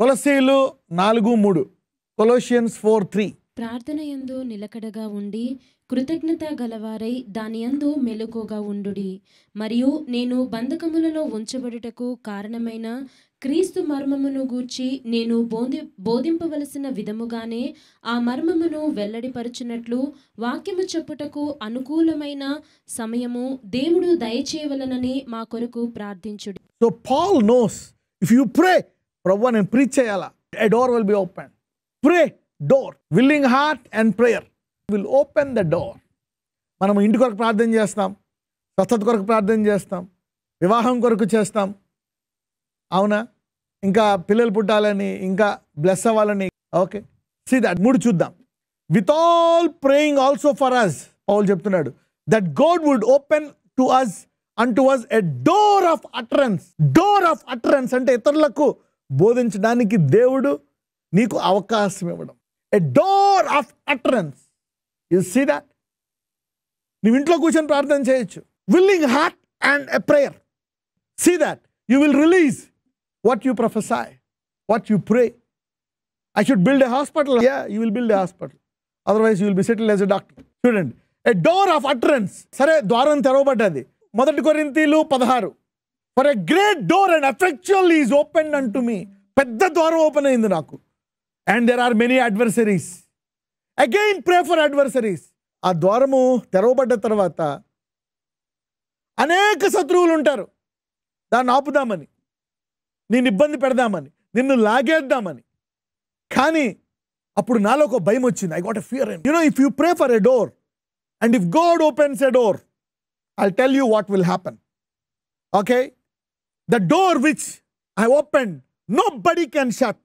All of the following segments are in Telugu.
కొలసీలు నాలుగు మూడు కొలోషియన్స్ ఫోర్ త్రీ ప్రార్థన ఎందు నిలకడగా ఉండి కృతజ్ఞత గలవారై దాని ఎందు మెలకుగా ఉండుడి మరియు నేను బంధకములలో ఉంచబడుటకు కారణమైన క్రీస్తు మర్మమును గూర్చి నేను బోధి బోధింపవలసిన విధముగానే ఆ మర్మమును వెల్లడిపరచినట్లు వాక్యము చెప్పుటకు అనుకూలమైన సమయము దేవుడు దయచేయవలనని మా కొరకు ప్రార్థించుడు so Paul knows if you pray ప్రభు నేను ప్రీచ్ చేయాలా a door will be open pray door willing heart and prayer will open the door మనం ఇంటి కొరకు ప్రార్థన చేస్తాం స్వచ్ఛత కొరకు ప్రార్థన చేస్తాం వివాహం కొరకు చేస్తాం అవునా ఇంకా పిల్లలు పుట్టాలని ఇంకా బ్లెస్ అవ్వాలని ఓకే సీ దట్ మూడు చూద్దాం with all praying also for us Paul చెప్తున్నాడు that God would open to us and to us a door of utterance door of utterance అంటే ఇతరులకు బోధించడానికి దేవుడు నీకు అవకాశం ఇవ్వడం a door of utterance you see that నువ్వు ఇంట్లో కూర్చొని ప్రార్థన చేయొచ్చు willing heart and a prayer see that you will release what you profess what you pray I should build a hospital yeah you will build a hospital otherwise you will be settle as a doctor చూడండి ఎ డోర్ ఆఫ్ అటరెన్స్ సరే ద్వారం తెరవబడ్డది మొదటి కొరింతీలు పదహారు for a great door and effectual is open అంటూ మీ పెద్ద ద్వారం ఓపెన్ అయింది నాకు and there are many adversaries again pray for adversaries ఆ ద్వారము తెరవబడ్డ తర్వాత అనేక శత్రువులు ఉంటారు దాన్ని ఆపుదామని నేను ఇబ్బంది పెడదామని నిన్ను లాగేద్దామని కానీ అప్పుడు నాలో ఒక భయం వచ్చింది I got fear and no if you pray for a door and if God opens a door I tell you what will happen okay The door which I opened, nobody can shut.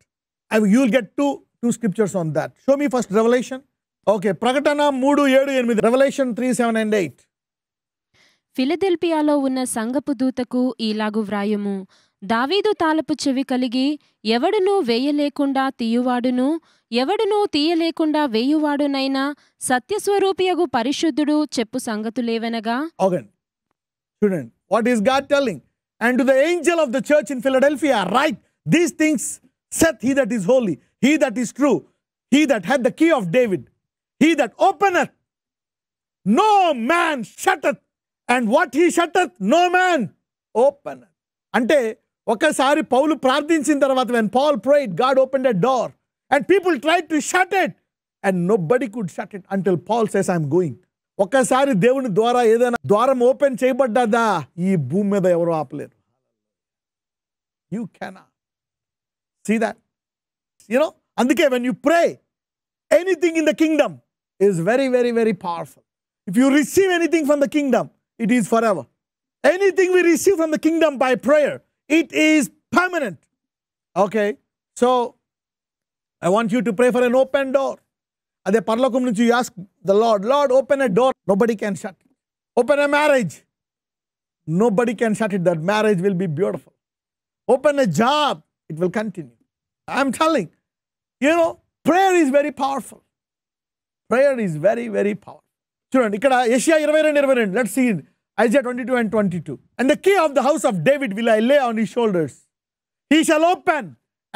I, you'll get two, two scriptures on that. Show me first Revelation. Okay ప్రకటన మూడు ఏడు ఎనిమిది Revelation three seven and eight ఫిలదెల్పియాలో ఉన్న సంగపు దూతకు ఈలాగు వ్రాయము దావీదు తాలపు చెవి కలిగి ఎవడునూ వేయలేకుండా తీయువాడును ఎవడునూ తీయలేకుండా వేయువాడునైనా సత్యస్వరూపియగు పరిశుద్ధుడు చెప్పు సంగతులేవనగా చూడండి what is God telling and to the angel of the church in Philadelphia, write these things saith he that is holy, he that is true, he that hath the key of David, he that openeth, no man shutteth, and what he shutteth, no man openeth. అంటే ఒకసారి పౌలు ప్రార్థించిన తర్వాత when Paul prayed God open a door and people try to shut it and nobody could shut it until Paul says I'm going ఒక్కసారి దేవుని ద్వారా ఏదైనా ద్వారం ఓపెన్ చేయబడ్డాదా ఈ భూమి మీద ఎవరు ఆపలేరు you can see that you know అందుకే when you pray anything in the kingdom is very very very powerful if you receive anything from the kingdom it is forever anything we receive from the kingdom by prayer it is permanent okay so I want you to pray for an open door అదే పరలోకం నుంచి you ask the Lord Lord open a door nobody can shut open a marriage nobody can shut it that marriage will be beautiful open a job it will continue I'm telling you no prayer is very powerful prayer is very very powerful చూడండి ఇక్కడ ఏషియా ఇరవై రెండు ఇరవై రెండు let see Isaiah twenty two and twenty two and the key of the house of David will I lay on his shoulders he shall open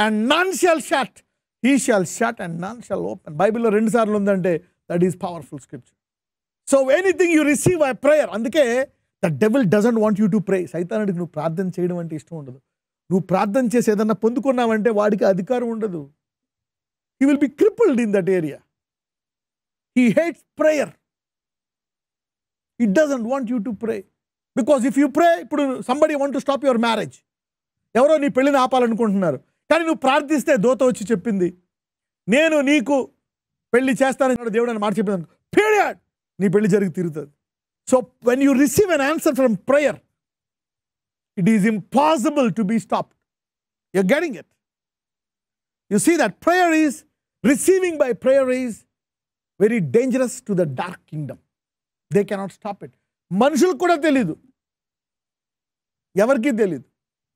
and none shall shut he shawl shut and none shall open బైబిల్లో రెండు సార్లు ఉందంటే that is powerful scripture so anything you receive I prayer అందుకే the devil doesn't want you to pray సైతానుడికి నువ్వు ప్రార్థన చేయడం అంటే ఇష్టం ఉండదు నువ్వు ప్రార్థన చేసి ఏదన్నా పొందుకున్నావంటే వాడికి అధికారం ఉండదు he will be crippled in that area he hates prayer it doesn't want you to pray because if you pray ఇప్పుడు somebody want to stop your marriage ఎవరో నీ పెళ్ళిని ఆపాలనుకుంటున్నారు కానీ నువ్వు ప్రార్థిస్తే దోత వచ్చి చెప్పింది నేను నీకు పెళ్లి చేస్తానని దేవుడు అని మాట చెప్పింది పీరియడ్ నీ పెళ్లి జరిగి తీరుతుంది so when you receive an answer from prayer it is impossible to be stop you getting it you see that prayer is receiving by prayer is very dangerous to the dark kingdom they cannot stop it మనుషులకు కూడా తెలీదు ఎవరికీ తెలీదు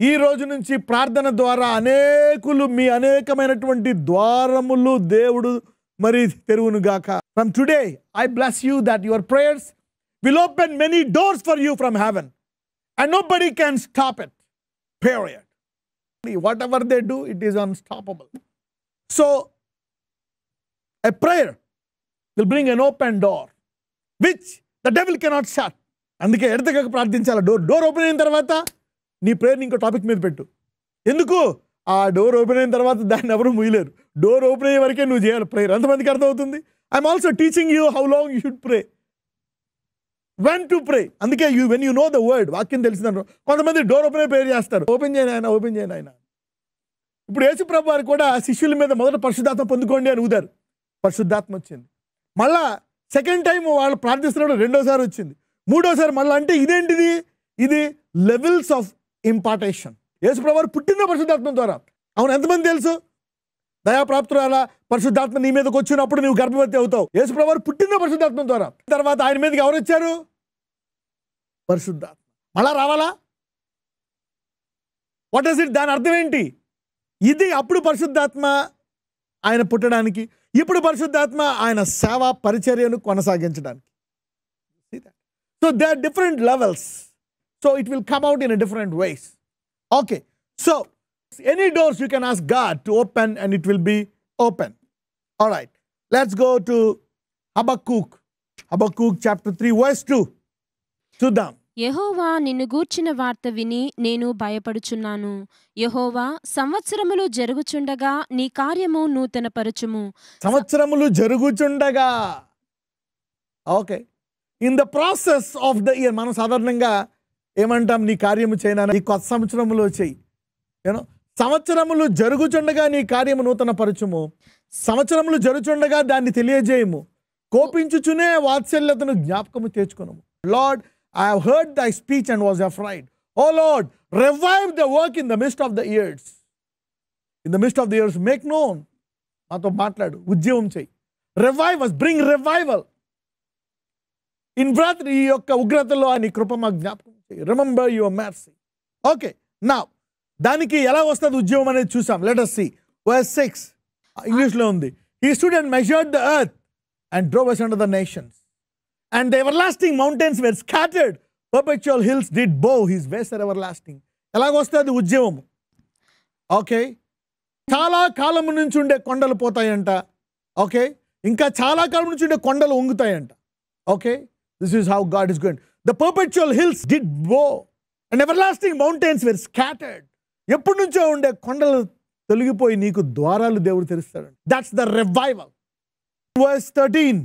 ఈ రోజు నుంచి ప్రార్థన ద్వారా అనేకులు మీ అనేకమైనటువంటి ద్వారములు దేవుడు మరి తెరువును గాక from today I bless you that your prayers will open many doors for you from heaven and nobody can stop it whatever they do it is unstoppable so a prayer will bring an open door which the devil cannot shut. అందుకే ఎడతగా ప్రార్థించాలి డోర్ డోర్ ఓపెన్ అయిన తర్వాత నీ ప్రేయర్ని ఇంకో టాపిక్ మీద పెట్టు ఎందుకు ఆ డోర్ ఓపెన్ అయిన తర్వాత దాన్ని ఎవరు ముయ్యలేరు డోర్ ఓపెన్ అయ్యే వరకే నువ్వు చేయాలి ప్రేయర్ ఎంతమందికి అర్థమవుతుంది I'm also teaching you how long you should pray when to pray అందుకే you when you know the word వాక్యం తెలిసిందంటారు కొంతమంది డోర్ ఓపెన్ అయ్యి ప్రేయర్ చేస్తారు ఓపెన్ చేయను ఆయన ఓపెన్ చేయను ఆయన ఇప్పుడు యేసుప్రభు వారు కూడా శిష్యుల మీద మొదట పరిశుద్ధాత్మ పొందుకోండి అని ఊదారు పరిశుద్ధాత్మ వచ్చింది మళ్ళా సెకండ్ టైం వాళ్ళు ప్రార్థిస్తున్నప్పుడు రెండోసారి వచ్చింది మూడోసారి మళ్ళీ అంటే ఇదేంటిది ఇది లెవెల్స్ ఆఫ్ ఇంపార్టేషన్ యేసుప్రభు పుట్టిన పరిశుద్ధాత్మ ద్వారా అవును ఎంతమంది తెలుసు దయాప్రాప్తురాల పరిశుద్ధాత్మ నీ మీదకి వచ్చినప్పుడు నువ్వు గర్భవతి అవుతావు యేసుప్రభు పుట్టిన పరిశుద్ధాత్మ ద్వారా తర్వాత ఆయన మీదకి ఎవరు వచ్చారు పరిశుద్ధాత్మ మళ్ళా రావాలా వాట్ ఇస్ ఇట్ దాని అర్థం ఏంటి ఇది అప్పుడు పరిశుద్ధాత్మ ఆయన పుట్టడానికి ఇప్పుడు పరిశుద్ధాత్మ ఆయన సేవ పరిచర్యను కొనసాగించడానికి so they are different levels So it will come out in a different ways. Okay. So any doors you can ask God to open and it will be open. All right. Let's go to Habakkuk. Habakkuk chapter 3 verse 2. To them. యహోవా నిన్ను గూర్చిన వార్త విని నేను భయపడుచున్నాను యహోవా సంవత్సరములు జరుగుచుండగా నీ కార్యము నూతన పరచుము సంవత్సరములు జరుగుచుండగా okay in the process of the year మనం సాధారణంగా ఏమంటాం నీ కార్యము చేయనా ఈ కొత్త సంవత్సరములో చేయి ఏనో సంవత్సరములు జరుగుచుండగా నీ కార్యము నూతన పరచుము సంవత్సరములు జరుగుచుండగా దాన్ని తెలియజేయము కోపించుచునే వాత్సల్యతను జ్ఞాపకము తెచ్చుకున్నాము Lord I heard thy speech and was afraid O Lord revive the work in the midst of the years in the midst of the years make known మాతో మాట్లాడు ఉద్యమం చేయి revivals bring revival in wrath ఈ యొక్క ఉగ్రతలో అని కృప మా జ్ఞాపకం రిమంబర్ యువర్ మ్యాథ్స్ ఓకే నా దానికి ఎలా వస్తుంది ఉద్యమం అనేది చూసాం లెటర్ సి వర్స్ సిక్స్ ఇంగ్లీష్లో ఉంది he stood and measured the earth and drove under the nations and the everlasting mountains were scattered perpetual hills did bow his ways everlasting ఎలాగొస్తుంది ఉద్యమం ఓకే చాలా కాలం నుంచి ఉండే కొండలు పోతాయంట ఓకే ఇంకా చాలా కాలం నుంచి ఉండే కొండలు వంగుతాయంట okay this is how God is going the perpetual hills did bow and lasting mountains were scattered ఎప్పటి నుంచో ఉండే కొండలు తొలగిపోయి నీకు ద్వారాలు దేవుడు తెరుస్తాడు that's the revival verse thirteen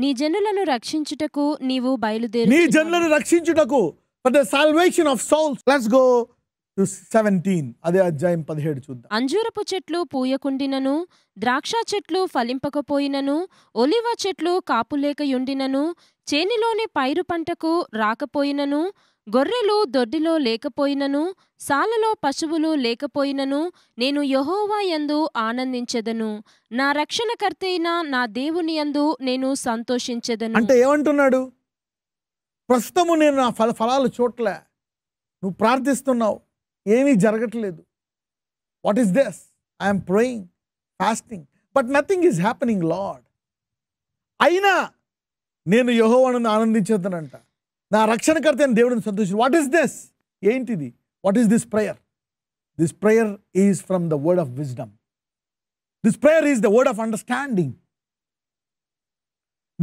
నీ జనులను రక్షించుటకు నీవు బయలుదేరు నీ జనులను రక్షించుటకు for the salvation of souls let's go to 17 అదే అధ్యాయం 17 చూద్దాం అంజూరపు చెట్లు పూయకుండినను ద్రాక్ష చెట్లు ఫలింపకపోయినను ఒలివ చెట్లు కాపులేకయుండినను చేనిలోని పైరు పంటకు రాకపోయినను గొర్రెలు దొడ్డిలో లేకపోయినను సాలలో పశువులు లేకపోయినను నేను యహోవా యందు ఆనందించెదను నా రక్షణకర్తైన నా దేవుని యందు నేను సంతోషించదను అంటే ఏమంటున్నాడు ప్రస్తుతము నేను నా ఫల ఫలాలు చూడలే నువ్వు ప్రార్థిస్తున్నావు ఏమీ జరగట్లేదు what is this I'm praying fasting but nothing is happening Lord అయినా నేను యహోవాను ఆనందించేదనంట నా రక్షణకర్త అని దేవుడిని సంతోషం వాట్ ఈస్ దిస్ ఏంటిది what is this prayer this prayer is from the word of wisdom this prayer is the word of understanding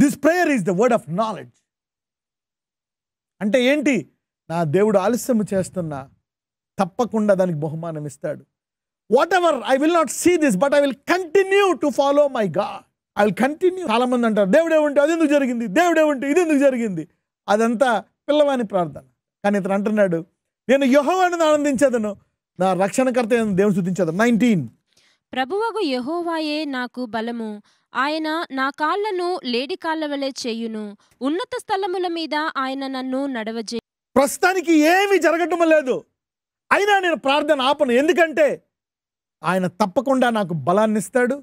this prayer is the word of knowledge అంటే ఏంటి నా దేవుడు ఆలస్యం చేస్తున్నా తప్పకుండా దానికి బహుమానం ఇస్తాడు whatever I will not see this but I will continue to follow my God I will continue చాలామంది అంటారు దేవుడే ఉంటే అది ఎందుకు జరిగింది దేవుడే ఉంటే ఇది ఎందుకు జరిగింది అదంతా పిల్లవాని ప్రార్థన కానీ ఇతను అంటున్నాడు నేను యహోవాను ఆనందించదను నా రక్షణకర్త దేవుని శుద్ధించదను నైన్టీన్ ప్రభువగు యహోవాయే నాకు బలము ఆయన నా కాళ్లను లేడి కాళ్ళ వలె చేయును ఉన్నత స్థలముల మీద ఆయన నన్ను నడవజే ప్రస్తుతానికి ఏమీ జరగటం లేదు అయినా నేను ప్రార్థన ఆపను ఎందుకంటే ఆయన తప్పకుండా నాకు బలాన్ని ఇస్తాడు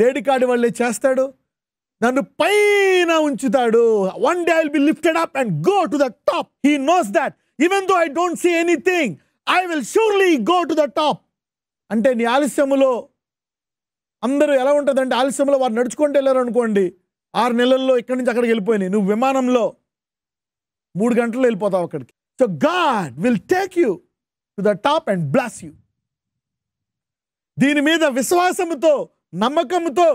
లేడికాడి వాళ్ళే చేస్తాడు నన్ను పైన ఉంచుతాడు one day I'll be lifted up and go to the top he knows that even though I don't see anything I will surely go to the top అంటే నీ ఆలస్యములో అందరూ ఎలా ఉంటుందంటే ఆలస్యంలో వారు నడుచుకుంటూ వెళ్ళారు అనుకోండి ఆరు నెలల్లో ఇక్కడి నుంచి అక్కడికి వెళ్ళిపోయినాయి నువ్వు విమానంలో మూడు గంటల్లో వెళ్ళిపోతావు అక్కడికి so God will take you to the top and bless you దీని మీద విశ్వాసంతో నమ్మకంతో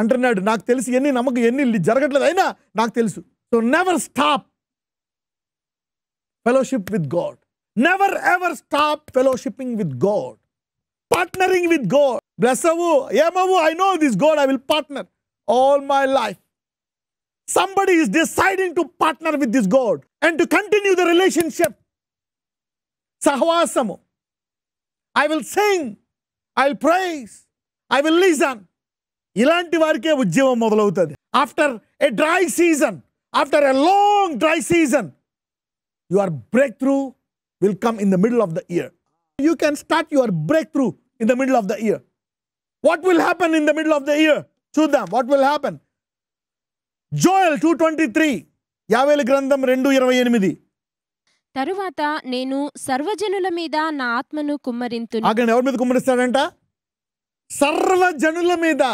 అంటున్నాడు నాకు తెలుసు ఎన్ని నమ్మకం ఎన్ని జరగట్లేదు అయినా నాకు తెలుసు so never stop fellowship with God never ever stop fellowshipping with God partnering with God bless అవు ఏమవు I know this God I will partner all my life somebody is deciding to partner with this God and to continue the relationship సహవాసము I will sing I will praise I will లీజాన్ ఇలాంటి వారికే ఉద్యమం మొదలవుతుంది after a dry season after a long dry season your break through will come in the middle of the year you can start your breakthrough in the middle of the year what will happen in the middle of the year చూద్దాం what will happen Joel two twenty three యావేలు గ్రంథం రెండు ఇరవై ఎనిమిది తరువాత నేను సర్వజనుల మీద నా ఆత్మను కుమ్మరింతు ఎవరి మీద కుమ్మరిస్తాడంట సర్వజనుల మీద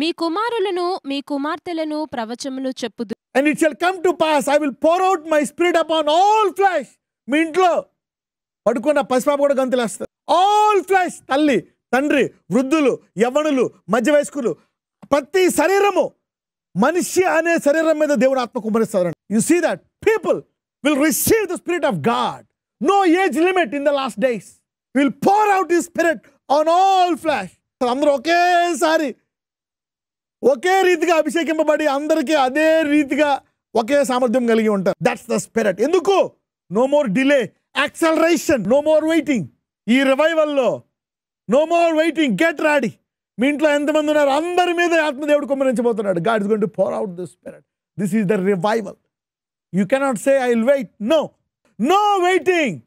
మీ కుమారులను మీ కుమార్తెలను ప్రవచములు చెప్పుదు and it shall come to pass I will pour out my spirit upon all flesh మీ ఇంట్లో పడుకున్న పసిపాప కూడా గంతులేస్తారు ఆల్ ఫ్లాష్ తల్లి తండ్రి వృద్ధులు యవనులు మధ్య వయస్కులు ప్రతి శరీరము మనిషి అనే శరీరం మీద దేవుడు ఆత్మ కుమరిస్తారండి you see that people will receive the spirit of God no age limit in the last days will pour out ఈ స్పిరిట్ ఆన్ ఆల్ ఫ్లాష్ అందరూ ఒకేసారి ఒకే రీతిగా అభిషేకింపబడి అందరికీ అదే రీతిగా ఒకే సామర్థ్యం కలిగి ఉంటారు దట్స్ ద స్పిరిట్ ఎందుకు no more delay acceleration no more waiting ఈ రివైవల్లో no more waiting get ready మీ ఇంట్లో ఎంతమంది ఉన్నారు అందరి మీద ఆత్మదేవుడు కుమ్మరించబోతున్నాడు God is going to pour out the spirit this is the revival you cannot say I will wait no no waiting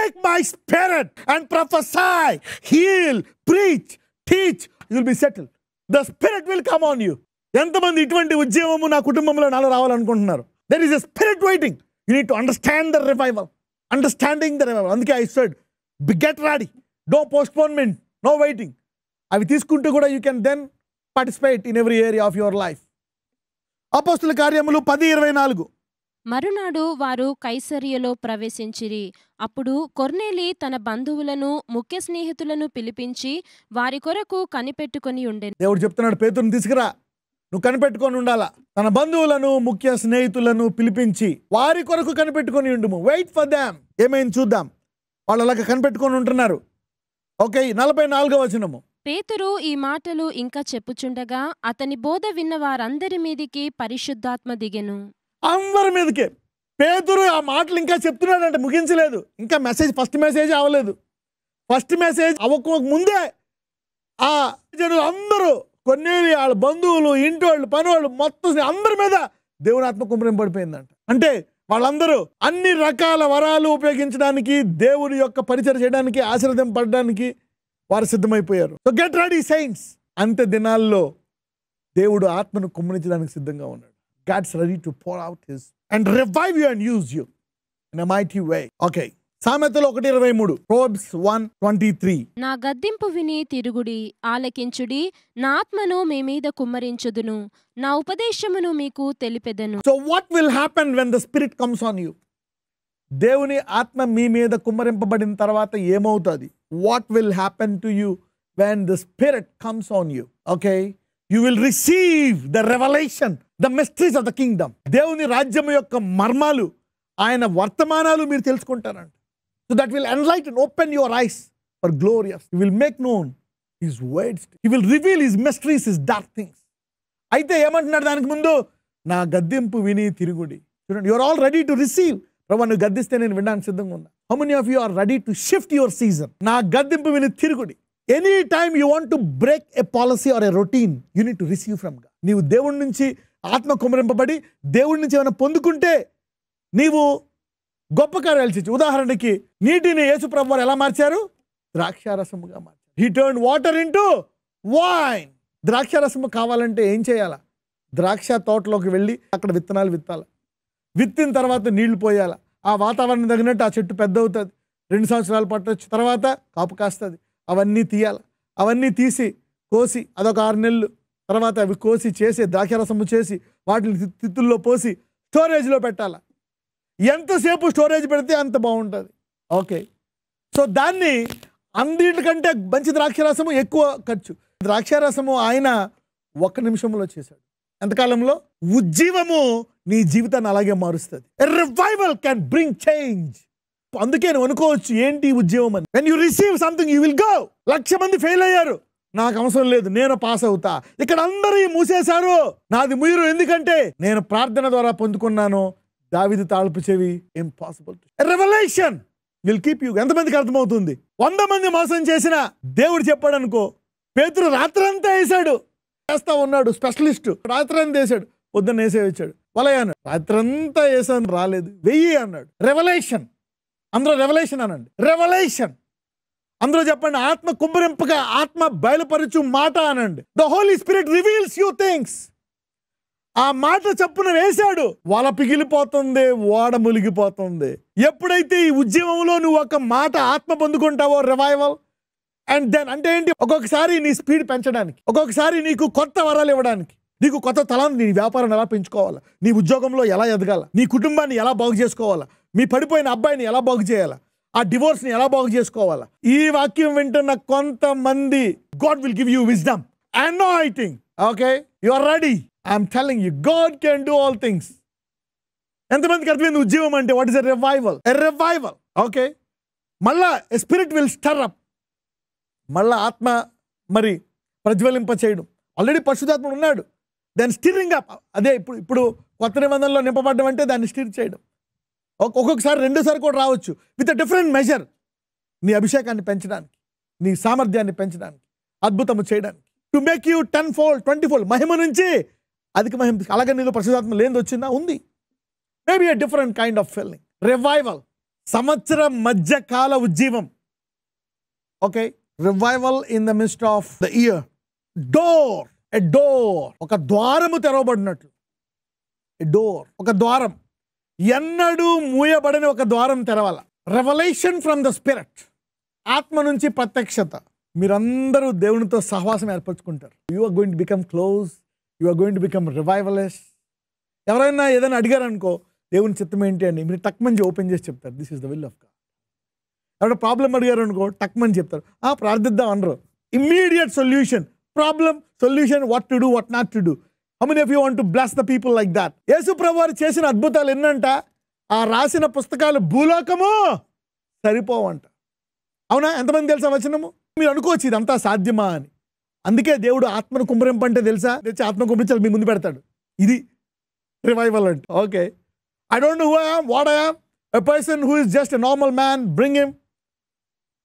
Take my spirit and prophesy, heal, preach, teach. You will be settled. The spirit will come on you. ఎంతమంది ఇటువంటి ఉద్యమము నా కుటుంబంలో నాలో రావాలనుకుంటున్నారు there is a spirit waiting you need to understand the revival understanding the revival అందుకే I said get ready no postponement no waiting అవి తీసుకుంటూ కూడా you can then participate in every area of your life అపోస్తుల కార్యములు పది ఇరవై నాలుగు మరునాడు వారు కైసరియలో ప్రవేశించిరి అప్పుడు కొర్నేలి తన బంధువులను ముఖ్య స్నేహితులను పిలిపించి వారి కొరకు కనిపెట్టుకుని ఉండే దేవుడు చెప్తున్నాడు పేతుని తీసుకురా నువ్వు కనిపెట్టుకొని ఉండాలా తన బంధువులను ముఖ్య స్నేహితులను పిలిపించి వారి కొరకు కనిపెట్టుకొని ఉండుము వెయిట్ ఫర్ దామ్ ఏమైంది చూద్దాం వాళ్ళు అలాగ కనిపెట్టుకొని ఉంటున్నారు ఓకే నలభై నాలుగో వచనము పేతురు ఈ మాటలు ఇంకా చెప్పుచుండగా అతని బోధ విన్న వారందరి మీదికి పరిశుద్ధాత్మ దిగెను అందరి మీదకే పేదరు ఆ మాటలు ఇంకా చెప్తున్నాడంటే ముగించలేదు ఇంకా మెసేజ్ ఫస్ట్ మెసేజ్ అవ్వలేదు ఫస్ట్ మెసేజ్ అవ్వక ముందే ఆ జనులు అందరూ కొన్ని వాళ్ళ బంధువులు ఇంటోళ్ళు వాళ్ళు మొత్తం అందరి మీద ఆత్మ కుమరం పడిపోయిందంట అంటే వాళ్ళందరూ అన్ని రకాల వరాలు ఉపయోగించడానికి దేవుడి యొక్క పరిచయం చేయడానికి పడడానికి వారు సిద్ధమైపోయారు సో గెట్ రెడీ సైన్స్ అంత దినాల్లో దేవుడు ఆత్మను కుమ్మరించడానికి సిద్ధంగా ఉన్నాడు God's ready to pour out His and revive you and use you in a mighty way. Okay. సామెతలు ఒకటి ఇరవై మూడు ప్రోబ్స్ వన్ ట్వంటీ త్రీ నా గద్దెంపు విని తిరుగుడి ఆలకించుడి నా ఆత్మను మీ మీద కుమ్మరించుదును నా ఉపదేశమును మీకు తెలిపెదను so what will happen when the spirit comes on you దేవుని ఆత్మ మీ మీద కుమ్మరింపబడిన తర్వాత ఏమవుతుంది what will happen to you when the spirit comes on you okay you will receive the revelation the mysteries of the kingdom దేవుని రాజ్యం యొక్క మర్మాలు ఆయన వర్తమానాలు మీరు తెలుసుకుంటారంట so that will enlight open your eyes for glorious you will make known his words you will reveal is mysteries his dark things అయితే ఏమంటున్నాడు దానికి ముందు నా గద్దెంపు విని తిరుగుడి చూడండి you are all ready to receive ప్రభు నువ్వు గద్దిస్తే నేను వినడానికి సిద్ధంగా ఉన్నా how many of you are ready to shift your season నా గద్దెంపు విని తిరుగుడి any you want to break a policy or a routine you need to receive from గా నీవు దేవుడి నుంచి ఆత్మ కుమరింపబడి దేవుడి నుంచి ఏమైనా పొందుకుంటే నీవు గొప్ప కార్యాలు చేయొచ్చు ఉదాహరణకి నీటిని యేసు ప్రభు ఎలా మార్చారు ద్రాక్షారసముగా మార్చారు he turn water into wine ద్రాక్షారసము కావాలంటే ఏం చేయాలా ద్రాక్ష తోటలోకి వెళ్ళి అక్కడ విత్తనాలు విత్తాలి విత్తిన తర్వాత నీళ్లు పోయాలి ఆ వాతావరణం తగినట్టు ఆ చెట్టు పెద్ద అవుతుంది రెండు సంవత్సరాలు పట్టొచ్చు తర్వాత కాపు కాస్తుంది అవన్నీ తీయాలి అవన్నీ తీసి కోసి అదొక ఆరు నెలలు తర్వాత అవి కోసి చేసి ద్రాక్షరసము చేసి వాటిని తిత్తుల్లో పోసి స్టోరేజ్లో పెట్టాలి ఎంతసేపు స్టోరేజ్ పెడితే అంత బాగుంటుంది ఓకే సో దాన్ని అన్నింటికంటే మంచి ద్రాక్షరసము ఎక్కువ ఖర్చు ద్రాక్షరసము ఆయన ఒక్క నిమిషంలో చేశాడు ఎంతకాలంలో ఉజ్జీవము నీ జీవితాన్ని అలాగే మారుస్తుంది రివైవల్ క్యాన్ బ్రింగ్ చేంజ్ అందుకే నువ్వు అనుకోవచ్చు ఏంటి ఉద్యమం అని when you receive something you will go lakh మంది ఫెయిల్ అయ్యారు నాకు అవసరం లేదు నేను పాస్ అవుతా ఇక్కడ అందరూ మూసేశారు నాది ముయ్యరు ఎందుకంటే నేను ప్రార్థన ద్వారా పొందుకున్నాను దావిది తాళపు చెవి impossible revolution will keep you ఎంతమందికి అర్థమవుతుంది వంద మంది మోసం చేసిన దేవుడు చెప్పాడు అనుకో పేతురు రాత్రంతా వేసాడు చేస్తా ఉన్నాడు స్పెషలిస్ట్ రాత్రంతా వేసాడు పొద్దున్న వేసే వచ్చాడు వలయాను రాత్రంతా వేసాను రాలేదు వెయ్యి అన్నాడు రెవల్యూషన్ అందులో రెవల్యూషన్ అనండి రెవల్యూషన్ అందులో చెప్పండి ఆత్మ కుంభరింపగా ఆత్మ బయలుపరచు మాట అనండి the Holy Spirit reveals you things ఆ మాట చప్పున వేశాడు వల పిగిలిపోతుంది ఓడ ములిగిపోతుంది ఎప్పుడైతే ఈ ఉద్యమంలో నువ్వు ఒక మాట ఆత్మ పొందుకుంటావో రివైవల్ అండ్ దెన్ అంటే ఏంటి ఒక్కొక్కసారి నీ స్పీడ్ పెంచడానికి ఒక్కొక్కసారి నీకు కొత్త వరాలు ఇవ్వడానికి నీకు కొత్త తలాన్ని నీ వ్యాపారాన్ని ఎలా పెంచుకోవాలా నీ ఉద్యోగంలో ఎలా ఎదగాల నీ కుటుంబాన్ని ఎలా బాగు చేసుకోవాలా మీ పడిపోయిన అబ్బాయిని ఎలా బాగు చేయాలా ఆ డివోర్స్ని ఎలా బాగు చేసుకోవాలా ఈ వాక్యం వింటున్న కొంతమంది God will give you wisdom anointing okay you are ready I'm telling you God can do all things ఎంతమందికి అర్థమైంది ఉద్యమం అంటే what is a revival a revival okay మళ్ళా స్పిరిట్ విల్ స్టర్అప్ మళ్ళా ఆత్మ మరి ప్రజ్వలింప చేయడం ఆల్రెడీ పరిశుధాత్మ ఉన్నాడు దాన్ని స్టిరింగ్ అప్ అదే ఇప్పుడు ఇప్పుడు కొత్త నిబంధనలో నింపబడ్డం అంటే దాన్ని స్టిర్ చేయడం ఒక్కొక్కసారి రెండోసారి కూడా రావచ్చు విత్ అ డిఫరెంట్ మెజర్ నీ అభిషేకాన్ని పెంచడానికి నీ సామర్థ్యాన్ని పెంచడానికి అద్భుతము చేయడానికి to make you tenfold twentyfold మహిమ నుంచి అధిక మహిమ అలాగే నీలో ప్రసాదాత్మ లేని వచ్చిందా ఉంది maybe a different kind of feeling revival సంవత్సరం మధ్యకాల ఉజ్జీవం okay revival in the midst of the year door a door ఒక ద్వారము తెరవబడినట్లు ఎ డోర్ ఒక ద్వారం ఎన్నడూ మూయబడని ఒక ద్వారం తెరవాల రెవల్యూషన్ ఫ్రమ్ ద స్పిరిట్ ఆత్మ నుంచి ప్రత్యక్షత మీరందరూ దేవునితో సహవాసం ఏర్పరచుకుంటారు you are going to become close you are going to become revivalists ఎవరైనా ఏదైనా అడిగారనుకో దేవుని చిత్తం ఏంటి అని మీరు టక్మని ఓపెన్ చేసి చెప్తారు this is the will of God ఎవరో ప్రాబ్లం అడిగారు అనుకో టక్మని చెప్తారు ఆ ప్రార్థిద్దాం అనరు immediate solution problem solution what to do what not to do how many of you want to bless the people like that యేసు చేసిన అద్భుతాలు ఎన్నంట ఆ రాసిన పుస్తకాలు భూలోకము సరిపోవంట అవునా ఎంతమంది తెలుసా వచనము మీరు అనుకోవచ్చు ఇదంతా సాధ్యమా అని అందుకే దేవుడు ఆత్మను కుమ్మరింపు అంటే తెలుసా తెచ్చి ఆత్మ కుమ్మరించాలి మీ ముందు పెడతాడు ఇది రివైవల్ అంటే okay I don't who I'm what I'm a person who is just a normal man bring him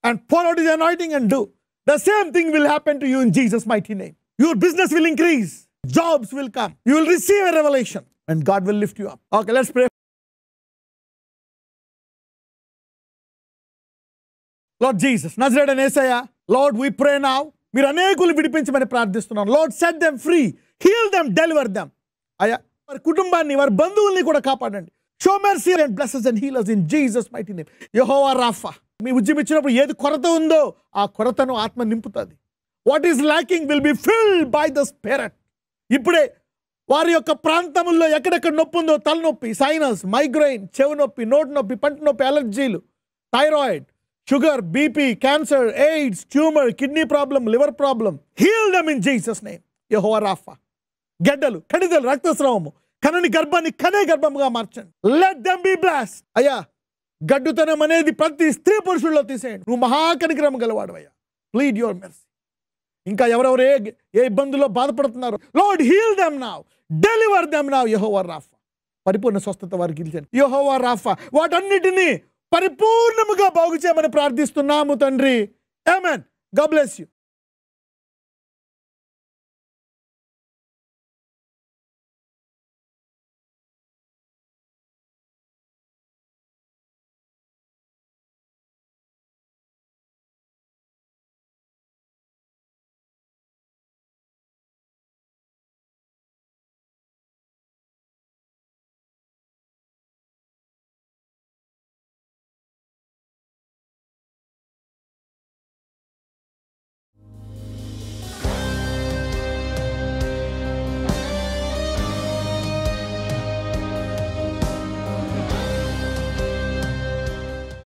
and out is anointing and do the same thing will happen to you in Jesus mighty name your business will increase jobs will come. You will receive a revelation and God will lift you up. Okay, let's pray. Lord Jesus, Nazareth and Isaiah, Lord, we pray now. మీరు అనేకులు విడిపించమని ప్రార్థిస్తున్నాం Lord set them free heal them deliver them అయ్యా వారి కుటుంబాన్ని వారి బంధువుల్ని కూడా కాపాడండి show mercy and blesses and healers in Jesus mighty name యహోవా రాఫా మీ ఉద్యమం ఇచ్చినప్పుడు ఏది కొరత ఉందో ఆ కొరతను ఆత్మ నింపుతుంది what is lacking will be fill by the spirit ఇప్పుడే వారి యొక్క ప్రాంతముల్లో ఎక్కడెక్కడ నొప్పి ఉందో తలనొప్పి సైనస్ మైగ్రైన్ చెవి నొప్పి నోటి నొప్పి పంట నొప్పి అలర్జీలు thyroid sugar BP cancer AIDS tumour kidney problem liver problem heal them in Jesus name యహో రాఫా గడ్డలు కణిదలు రక్తస్రావము కనని గర్భాన్ని కనే గర్భముగా మార్చండి లెట్ దెమ్ బి బ్లాస్ అయ్యా గడ్డుతనం అనేది ప్రతి స్త్రీ పురుషుల్లో తీసేయండి నువ్వు మహాకనిక్రమ గలవాడు అయ్యా ప్లీడ్ యువర్ మెస్ ఇంకా ఎవరెవరు ఏ ఏ ఇబ్బందుల్లో బాధపడుతున్నారు Lord heal them now deliver them now యహోవర్ రాఫా పరిపూర్ణ స్వస్థత వారికి గెలిచాను యహోవర్ రాఫా వాటన్నిటినీ పరిపూర్ణముగా బాగు చేయమని ప్రార్థిస్తున్నాము తండ్రి ఏమెన్ గబ్లెస్ యూ